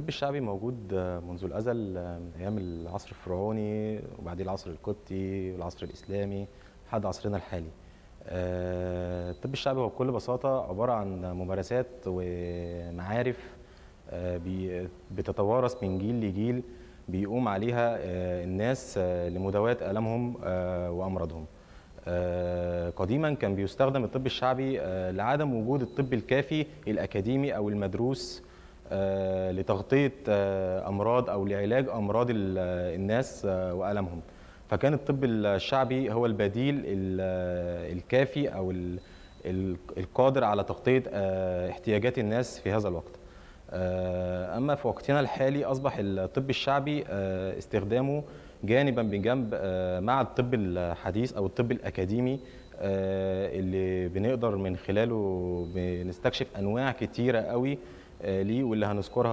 الطب الشعبي موجود منذ الازل من ايام العصر الفرعوني وبعدين العصر القبطي والعصر الاسلامي لحد عصرنا الحالي آه، الطب الشعبي هو بكل بساطه عباره عن ممارسات ومعارف آه، بتتوارث من جيل لجيل بيقوم عليها آه، الناس لمداواه الامهم وامراضهم قديما كان بيستخدم الطب الشعبي لعدم وجود الطب الكافي الاكاديمي او المدروس آه، لتغطيه آه، امراض او لعلاج امراض آه، الناس والمهم فكان الطب الشعبي هو البديل الكافي او القادر على تغطيه احتياجات الناس في هذا الوقت اما في وقتنا الحالي اصبح الطب الشعبي استخدامه جانبا بجنب مع الطب الحديث او الطب الاكاديمي اللي بنقدر من خلاله بنستكشف انواع كتيره قوي آه، ليه واللي هنذكرها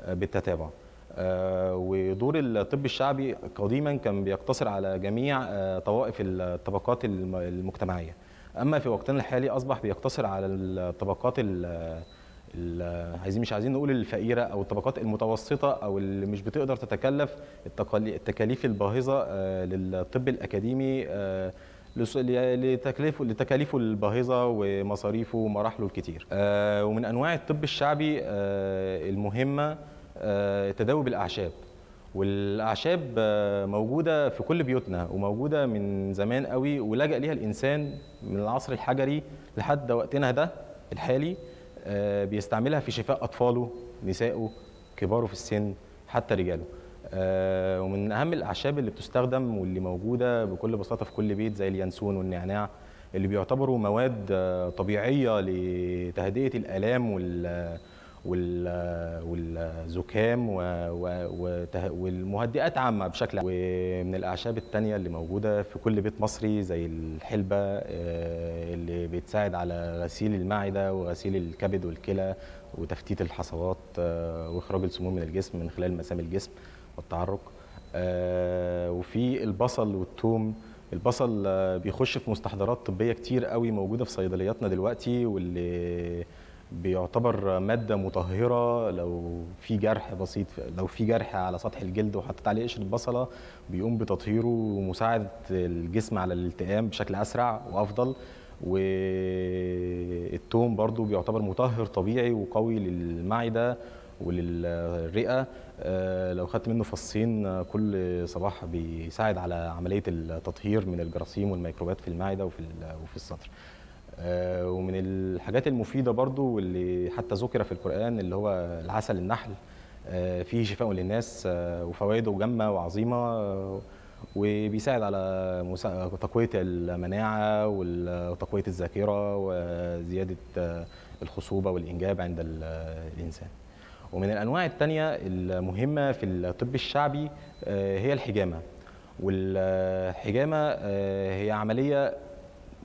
آه، بالتتابع آه، ودور الطب الشعبي قديما كان بيقتصر على جميع طوائف الطبقات المجتمعيه اما في وقتنا الحالي اصبح بيقتصر على الطبقات عايزين مش عايزين نقول الفقيره او الطبقات المتوسطه او اللي مش بتقدر تتكلف التكاليف الباهظه للطب الاكاديمي لتكلفه لتكاليفه الباهظه ومصاريفه ومراحله الكتير آه، ومن انواع الطب الشعبي آه، المهمه آه، تداوي بالاعشاب والاعشاب موجوده في كل بيوتنا وموجوده من زمان قوي ولجأ ليها الانسان من العصر الحجري لحد وقتنا ده الحالي بيستعملها في شفاء اطفاله نسائه كباره في السن حتى رجاله آه، ومن اهم الاعشاب اللي بتستخدم واللي موجوده بكل بساطه في كل بيت زي اليانسون والنعناع اللي بيعتبروا مواد آه، طبيعيه لتهدئه الالام وال والزكام والمهدئات عامة بشكل عام ومن الأعشاب التانية اللي موجودة في كل بيت مصري زي الحلبة آه، اللي بتساعد على غسيل المعدة وغسيل الكبد والكلى وتفتيت الحصوات وإخراج السموم من الجسم من خلال مسام الجسم والتعرق آه، وفي البصل والثوم البصل آه، بيخش في مستحضرات طبيه كتير قوي موجوده في صيدلياتنا دلوقتي واللي بيعتبر ماده مطهره لو في جرح بسيط لو في جرح على سطح الجلد وحطيت عليه قشره بصله بيقوم بتطهيره ومساعده الجسم على الالتئام بشكل اسرع وافضل والثوم برضو بيعتبر مطهر طبيعي وقوي للمعده وللرئه آه، لو خدت منه فصين آه، كل صباح بيساعد على عمليه التطهير من الجراثيم والميكروبات في المعده وفي وفي الصدر آه، ومن الحاجات المفيده برضو واللي حتى ذكر في القران اللي هو العسل النحل فيه شفاء للناس وفوائده جمة وعظيمه وبيساعد على تقويه المناعه وتقويه الذاكره وزياده الخصوبه والانجاب عند الانسان ومن الانواع الثانيه المهمه في الطب الشعبي آه، هي الحجامه والحجامه آه، هي عمليه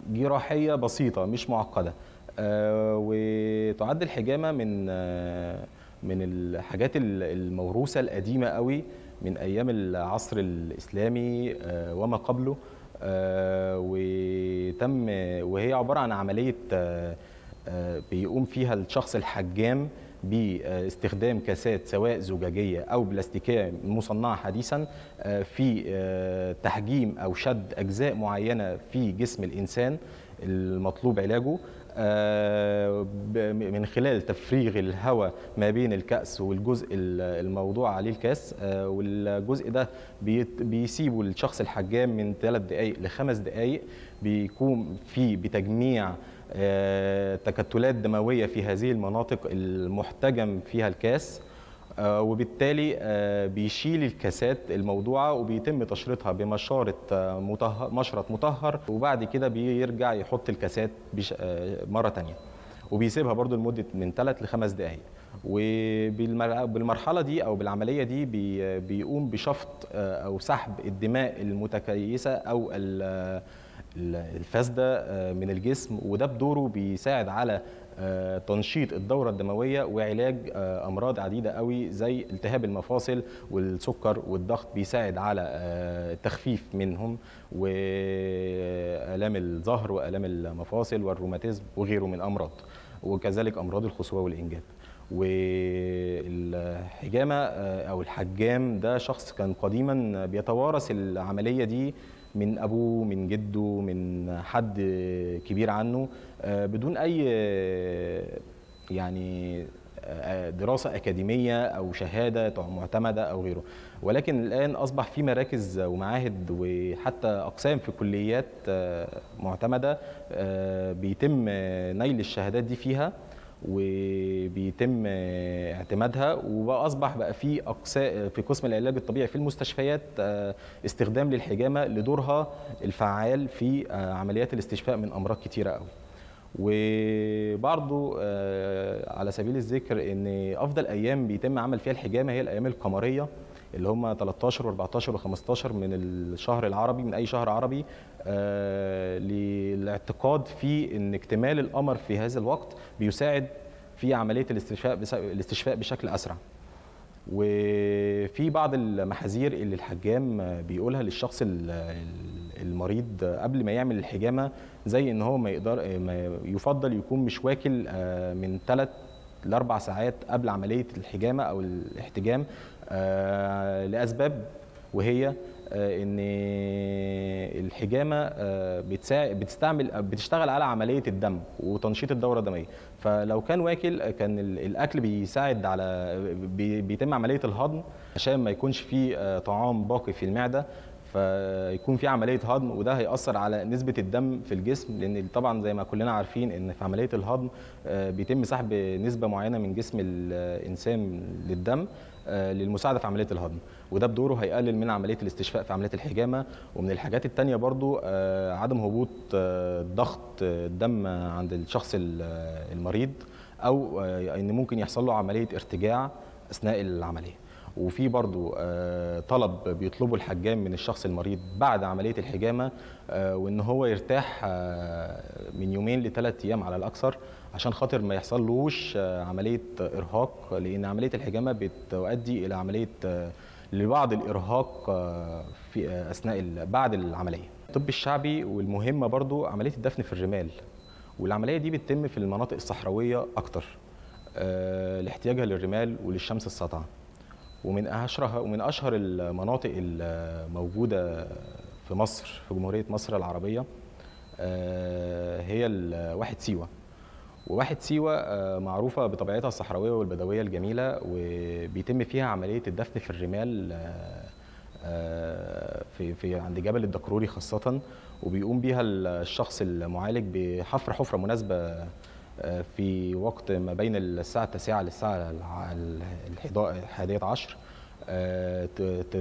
جراحيه بسيطه مش معقده آه، وتعد الحجامه من من الحاجات الموروثه القديمه قوي من ايام العصر الاسلامي وما قبله وتم وهي عباره عن عمليه بيقوم فيها الشخص الحجام باستخدام كاسات سواء زجاجيه او بلاستيكيه مصنعه حديثا آه، في آه، تحجيم او شد اجزاء معينه في جسم الانسان المطلوب علاجه آه، من خلال تفريغ الهواء ما بين الكأس والجزء الموضوع عليه الكأس والجزء ده بيسيبه الشخص الحجام من ثلاث دقائق لخمس دقائق بيقوم فيه بتجميع آه، تكتلات دمويه في هذه المناطق المحتجم فيها الكاس آه، وبالتالي آه، بيشيل الكاسات الموضوعه وبيتم تشريطها بمشارط مطهر مشرط مطهر وبعد كده بيرجع يحط الكاسات مره ثانيه وبيسيبها برضو لمده من 3 لخمس دقائق وبالمرحله دي او بالعمليه دي بيقوم بشفط او سحب الدماء المتكيسه او الفاسده آه، من الجسم وده بدوره بيساعد على آه، تنشيط الدوره الدمويه وعلاج آه، امراض عديده قوي زي التهاب المفاصل والسكر والضغط بيساعد على التخفيف منهم والام الظهر والام المفاصل والروماتيزم وغيره من الامراض وكذلك امراض الخصوبه والانجاب والحجامه او الحجام ده شخص كان قديما بيتوارث العمليه دي من ابوه من جده من حد كبير عنه آه، بدون اي آه، يعني آه، دراسة أكاديمية أو شهادة معتمدة أو غيره ولكن الآن أصبح في مراكز ومعاهد وحتى أقسام في كليات معتمدة بيتم نيل الشهادات دي فيها وبيتم اعتمادها واصبح بقى في اقسام في قسم العلاج الطبيعي في المستشفيات آه، استخدام للحجامه لدورها الفعال في آه، عمليات الاستشفاء من امراض كتيره قوي وبرضه آه، على سبيل الذكر ان افضل ايام بيتم عمل فيها الحجامه هي الايام القمريه اللي هم 13 و14 و15 من الشهر العربي من اي شهر عربي آه، للاعتقاد في ان اكتمال القمر في هذا الوقت بيساعد في عمليه الاستشفاء الاستشفاء بشكل اسرع وفي بعض المحاذير اللي الحجام بيقولها للشخص المريض قبل ما يعمل الحجامه زي ان هو ما يقدر ما يفضل يكون مش واكل آه، من ثلاث لاربع ساعات قبل عمليه الحجامه او الاحتجام آه، لاسباب وهي آه، ان الحجامه آه، بتستعمل بتشتغل على عمليه الدم وتنشيط الدوره الدمويه فلو كان واكل كان الاكل بيساعد على بيتم عمليه الهضم عشان ما يكونش فيه طعام باقي في المعده فيكون في عمليه هضم وده هياثر على نسبه الدم في الجسم لان طبعا زي ما كلنا عارفين ان في عمليه الهضم آه، بيتم سحب نسبه معينه من جسم الانسان آه، للدم آه، للمساعده في عمليه الهضم وده بدوره هيقلل من عمليه الاستشفاء في عمليه الحجامه ومن الحاجات الثانيه برضو عدم هبوط ضغط الدم عند الشخص المريض او ان ممكن يحصل له عمليه ارتجاع اثناء العمليه وفي برضو آه، طلب بيطلبه الحجام من الشخص المريض بعد عمليه الحجامه آه، وان هو يرتاح آه، من يومين لثلاث ايام على الاكثر عشان خاطر ما يحصلوش عمليه ارهاق لان عمليه الحجامه بتؤدي الى عمليه لبعض الارهاق في اثناء بعد العمليه الطب الشعبي والمهمه برضو عمليه الدفن في الرمال والعمليه دي بتتم في المناطق الصحراويه اكتر لاحتياجها للرمال وللشمس الساطعه ومن اشهرها ومن اشهر المناطق الموجوده في مصر في جمهوريه مصر العربيه آه، هي واحد سيوه وواحد سيوه آه، معروفه بطبيعتها الصحراويه والبدويه الجميله وبيتم فيها عمليه الدفن في الرمال آه، في في عند جبل الدكروري خاصه وبيقوم بيها الشخص المعالج بحفر حفره مناسبه آه، في وقت ما بين الساعة التاسعة للساعة الحادية عشر آه،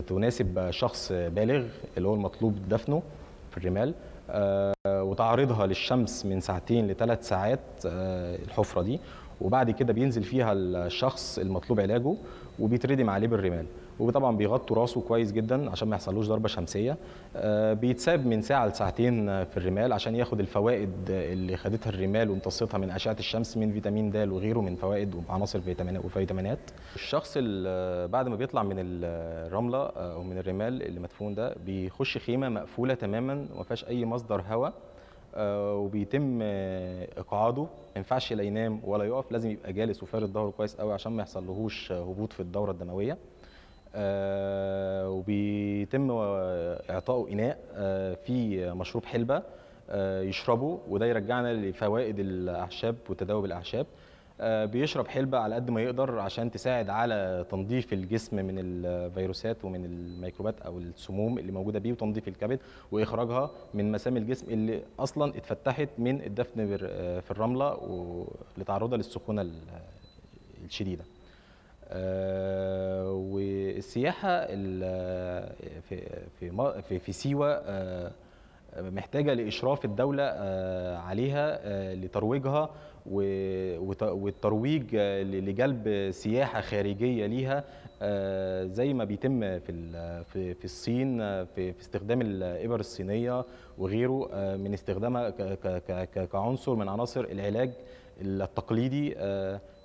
تناسب شخص بالغ اللي هو المطلوب دفنه في الرمال آه، وتعرضها للشمس من ساعتين لثلاث ساعات الحفرة دي وبعد كده بينزل فيها الشخص المطلوب علاجه وبيتردم عليه بالرمال وطبعا بيغطوا راسه كويس جدا عشان ما يحصلوش ضربه شمسيه آه، بيتساب من ساعه لساعتين في الرمال عشان ياخد الفوائد اللي خدتها الرمال وامتصتها من اشعه الشمس من فيتامين د وغيره من فوائد وعناصر وفيتامينات الشخص اللي بعد ما بيطلع من الرمله آه، او من الرمال اللي مدفون ده بيخش خيمه مقفوله تماما وما فيهاش اي مصدر هواء آه، وبيتم آه، اقعاده ما ينفعش لا ينام ولا يقف لازم يبقى جالس وفارد ظهره كويس قوي عشان ما يحصلهوش هبوط في الدوره الدمويه آه، وبيتم اعطائه اناء فيه مشروب حلبه يشربه وده يرجعنا لفوائد الاعشاب وتداوب الاعشاب آه، بيشرب حلبة على قد ما يقدر عشان تساعد على تنظيف الجسم من الفيروسات ومن الميكروبات أو السموم اللي موجودة بيه وتنظيف الكبد وإخراجها من مسام الجسم اللي أصلا اتفتحت من الدفن آه، في الرملة لتعرضها للسخونة الشديدة آه، والسياحة في في في سيوة محتاجه لاشراف الدوله آه، عليها آه، لترويجها والترويج آه، لجلب سياحه خارجيه ليها زي ما بيتم في في الصين في استخدام الابر الصينيه وغيره من استخدامها كعنصر من عناصر العلاج التقليدي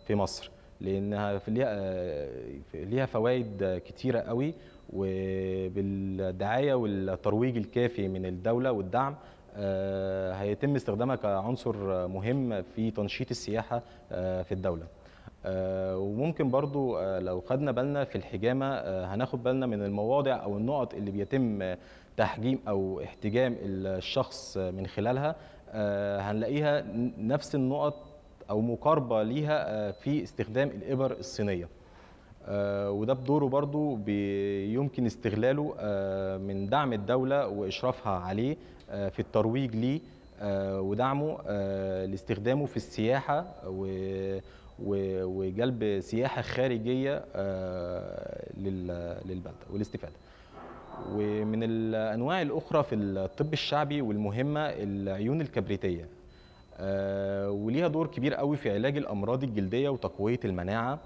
في مصر. لانها ليها ليها فوائد كتيره قوي وبالدعايه والترويج الكافي من الدوله والدعم آه، هيتم استخدامها كعنصر مهم في تنشيط السياحه آه، في الدوله آه، وممكن برضو لو خدنا بالنا في الحجامة هناخد بالنا من المواضع أو النقط اللي بيتم تحجيم أو احتجام الشخص من خلالها هنلاقيها نفس النقط او مقاربه ليها آه، في استخدام الابر الصينيه آه، وده بدوره برضو يمكن استغلاله آه، من دعم الدوله واشرافها عليه في الترويج ليه ودعمه لاستخدامه في السياحه وجلب سياحه خارجيه للبلده والاستفاده ومن الانواع الاخرى في الطب الشعبي والمهمه العيون الكبريتيه وليها دور كبير قوي في علاج الامراض الجلديه وتقويه المناعه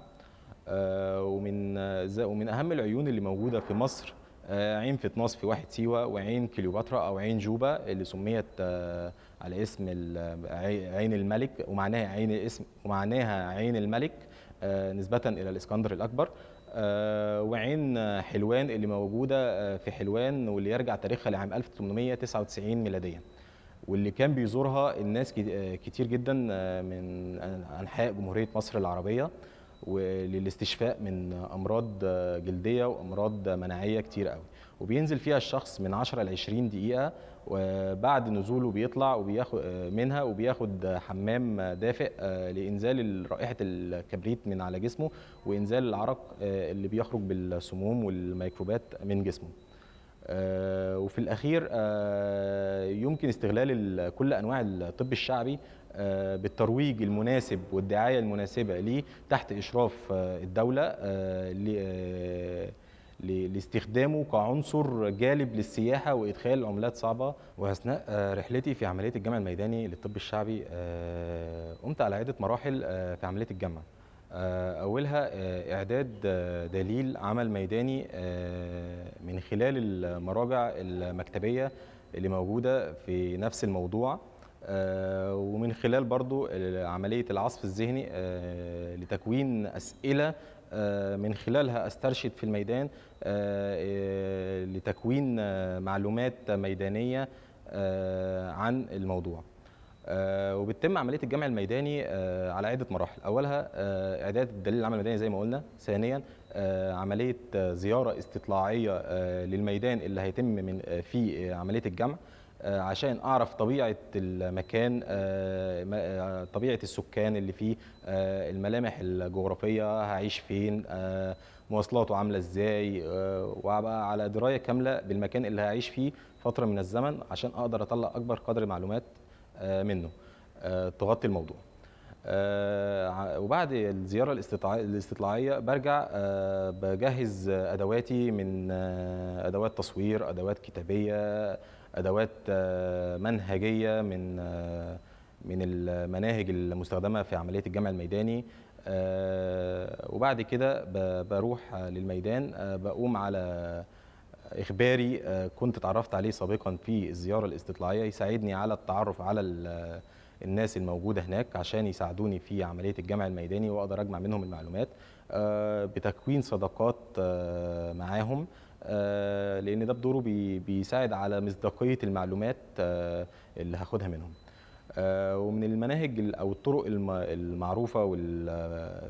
آه، ومن ومن اهم العيون اللي موجوده في مصر آه، عين فتناص في واحد سيوه وعين كليوباترا او عين جوبا اللي سميت آه، على اسم عين الملك ومعناها عين اسم ومعناها عين الملك نسبه الى الاسكندر الاكبر وعين حلوان اللي موجوده في حلوان واللي يرجع تاريخها لعام 1899 ميلاديا واللي كان بيزورها الناس آه، كتير جدا آه، من انحاء جمهوريه مصر العربيه وللاستشفاء من امراض جلديه وامراض مناعيه كتير قوي وبينزل فيها الشخص من 10 ل 20 دقيقه وبعد نزوله بيطلع وبياخد آه، منها وبياخد حمام دافئ لانزال رائحه الكبريت من على جسمه وانزال العرق اللي بيخرج بالسموم والميكروبات من جسمه آه، وفي الاخير آه، يمكن استغلال كل انواع الطب الشعبي آه، بالترويج المناسب والدعايه المناسبه ليه تحت اشراف الدوله لاستخدامه كعنصر جالب للسياحه وادخال عملات صعبه واثناء رحلتي في عمليه الجمع الميداني للطب الشعبي قمت على عده مراحل في عمليه الجمع آه، أولها آه، إعداد آه، دليل عمل ميداني من خلال المراجع المكتبية اللي موجودة في نفس الموضوع ومن خلال برضو عملية العصف الذهني لتكوين أسئلة من خلالها استرشد في الميدان لتكوين معلومات ميدانية عن الموضوع آه، وبتتم عمليه الجمع الميداني آه، على عده مراحل اولها آه، اعداد الدليل العمل الميداني زي ما قلنا ثانيا عمليه زياره استطلاعيه للميدان اللي هيتم من في عمليه الجمع عشان اعرف طبيعه المكان طبيعه السكان اللي فيه الملامح الجغرافيه هعيش فين مواصلاته عامله ازاي وابقى على درايه كامله بالمكان اللي هعيش فيه فتره من الزمن عشان اقدر اطلع اكبر قدر معلومات آه، منه آه، تغطي الموضوع آه، وبعد الزياره الاستطلاعيه برجع بجهز ادواتي من ادوات تصوير ادوات كتابيه ادوات منهجيه من من المناهج المستخدمه في عمليه الجمع الميداني وبعد كده بروح للميدان بقوم على إخباري آه، كنت اتعرفت عليه سابقا في الزيارة الاستطلاعية يساعدني على التعرف على آه، الناس الموجودة هناك عشان يساعدوني في عملية الجمع الميداني وأقدر أجمع منهم المعلومات آه، بتكوين صداقات معاهم لأن ده بدوره بيساعد على مصداقية المعلومات اللي هاخدها منهم آه، ومن المناهج او الطرق المعروفه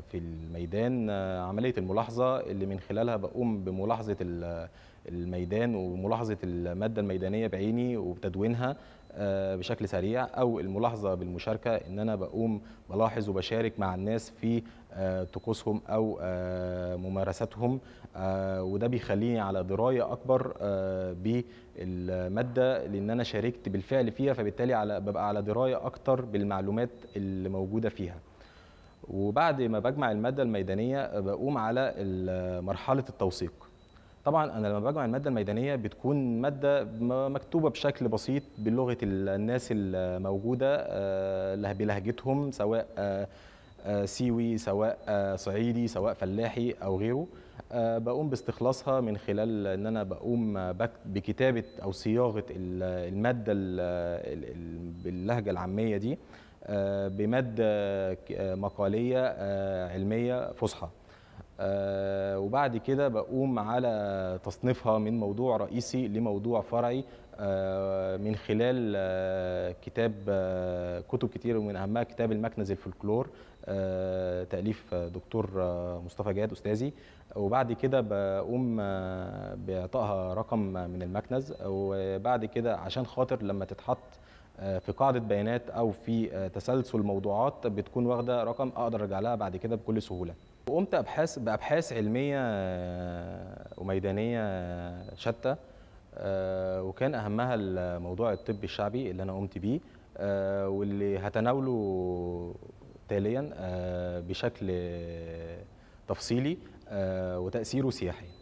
في الميدان آه، عمليه الملاحظه اللي من خلالها بقوم بملاحظه الميدان وملاحظه الماده الميدانيه بعيني وبتدوينها آه، بشكل سريع او الملاحظه بالمشاركه ان انا بقوم بلاحظ وبشارك مع الناس في آه، طقوسهم او آه، ممارساتهم آه، وده بيخليني على درايه اكبر بالماده لان انا شاركت بالفعل فيها فبالتالي على ببقى على درايه اكتر بالمعلومات اللي موجوده فيها وبعد ما بجمع الماده الميدانيه بقوم على مرحله التوثيق طبعا انا لما بجمع الماده الميدانيه بتكون ماده مكتوبه بشكل بسيط بلغه الناس الموجوده بلهجتهم سواء آه، سيوي سواء آه، صعيدي سواء فلاحي او غيره آه، بقوم باستخلاصها من خلال ان انا بقوم بكتابه او صياغه الماده باللهجه العاميه دي بماده مقاليه علميه فصحى وبعد كده بقوم على تصنيفها من موضوع رئيسي لموضوع فرعي من خلال كتاب كتب كتير ومن اهمها كتاب المكنز الفلكلور آه، تاليف دكتور مصطفى جاد استاذي وبعد كده بقوم آه، باعطائها رقم من المكنز وبعد كده عشان خاطر لما تتحط آه، في قاعده بيانات او في تسلسل موضوعات بتكون واخده رقم اقدر ارجع لها بعد كده بكل سهوله وقمت ابحاث بابحاث علميه وميدانيه شتى وكان اهمها الموضوع الطبي الشعبي اللي انا قمت بيه واللي هتناوله تاليا آه، بشكل تفصيلي آه، وتأثيره سياحيا